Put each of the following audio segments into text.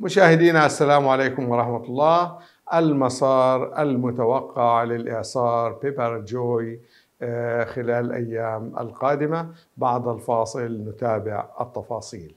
مشاهدينا السلام عليكم ورحمة الله المسار المتوقع للإعصار بيبر جوي آه، خلال الأيام القادمة بعد الفاصل نتابع التفاصيل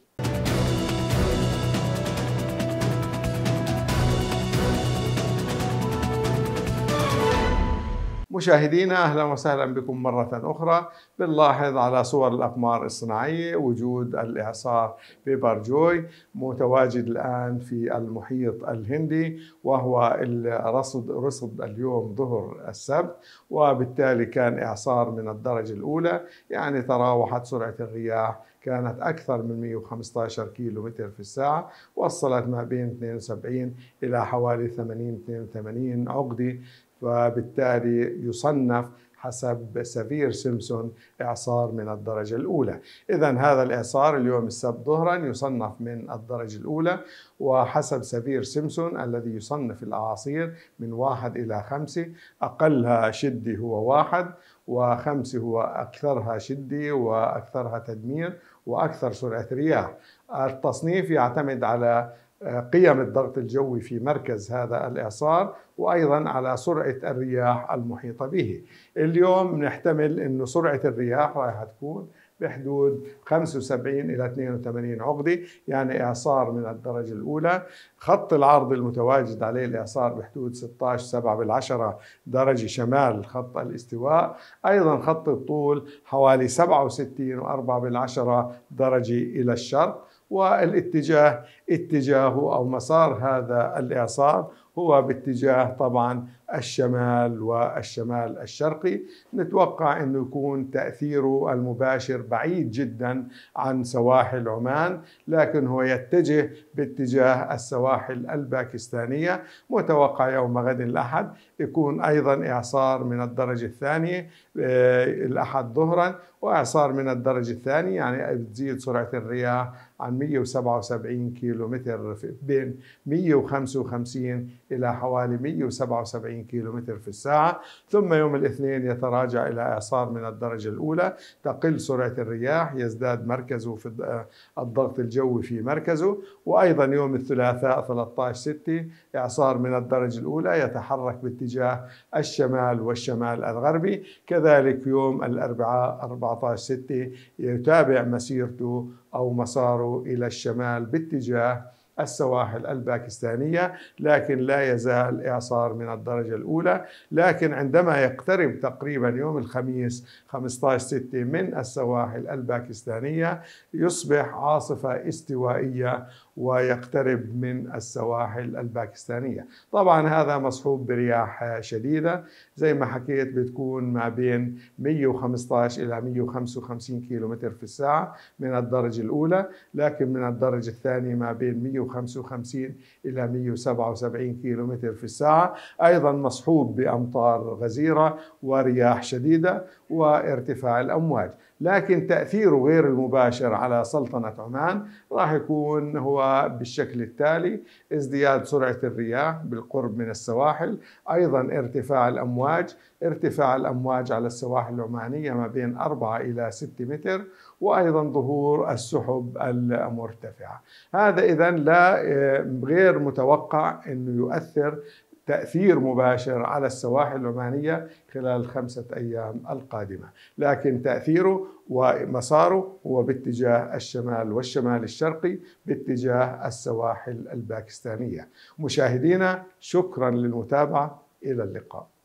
مشاهدينا اهلا وسهلا بكم مره اخرى بنلاحظ على صور الاقمار الصناعيه وجود الاعصار بيبرجوي متواجد الان في المحيط الهندي وهو الرصد رصد اليوم ظهر السبت وبالتالي كان اعصار من الدرجه الاولى يعني تراوحت سرعه الرياح كانت أكثر من 115 كيلو متر في الساعة وصلت ما بين 72 إلى حوالي 80 82 عقدة وبالتالي يصنف حسب سفير سيمسون إعصار من الدرجة الأولى إذا هذا الإعصار اليوم السبت ظهرا يصنف من الدرجة الأولى وحسب سفير سيمسون الذي يصنف الأعاصير من واحد إلى خمسة أقلها شدة هو واحد وخمسة هو أكثرها شدة وأكثرها تدمير وأكثر سرعة رياح التصنيف يعتمد على قيم الضغط الجوي في مركز هذا الإعصار وأيضا على سرعة الرياح المحيطة به اليوم نحتمل أن سرعة الرياح رايحه تكون بحدود 75 إلى 82 عقدة يعني إعصار من الدرجة الأولى خط العرض المتواجد عليه الإعصار بحدود 16 7 بالعشرة درجة شمال خط الاستواء أيضا خط الطول حوالي 67 و4 بالعشرة درجة إلى الشرق والاتجاه اتجاهه أو مسار هذا الإعصار هو باتجاه طبعا الشمال والشمال الشرقي نتوقع أنه يكون تأثيره المباشر بعيد جدا عن سواحل عمان لكن هو يتجه باتجاه السواحل الباكستانية متوقع يوم غد الأحد يكون أيضا إعصار من الدرجة الثانية آه، الأحد ظهرا وإعصار من الدرجة الثانية يعني بتزيد سرعة الرياح عن 177 كيلو متر بين 155 إلى حوالي 177 كيلو متر في الساعة ثم يوم الاثنين يتراجع إلى إعصار من الدرجة الأولى تقل سرعة الرياح يزداد مركزه في آه، الضغط الجوي في مركزه وأيضا يوم الثلاثاء 13/6 إعصار من الدرجة الأولى يتحرك باتجاه الشمال والشمال الغربي كذلك يوم الأربعاء 14/6 يتابع مسيرته أو مساره إلى الشمال باتجاه السواحل الباكستانية لكن لا يزال إعصار من الدرجة الأولى لكن عندما يقترب تقريبا يوم الخميس 15 6 من السواحل الباكستانية يصبح عاصفة استوائية ويقترب من السواحل الباكستانية طبعا هذا مصحوب برياح شديدة زي ما حكيت بتكون ما بين 115 إلى 155 كيلومتر في الساعة من الدرجة الأولى لكن من الدرجة الثانية ما بين 155 إلى 177 كيلومتر في الساعة أيضا مصحوب بأمطار غزيرة ورياح شديدة وارتفاع الأمواج لكن تأثيره غير المباشر على سلطنة عمان راح يكون هو بالشكل التالي ازدياد سرعة الرياح بالقرب من السواحل أيضا ارتفاع الأمواج ارتفاع الأمواج على السواحل العمانية ما بين 4 إلى 6 متر وأيضا ظهور السحب المرتفعة هذا إذا لا آه، غير متوقع أنه يؤثر تأثير مباشر على السواحل العمانية خلال الخمسة أيام القادمة لكن تأثيره ومساره هو باتجاه الشمال والشمال الشرقي باتجاه السواحل الباكستانية مشاهدينا شكرا للمتابعة إلى اللقاء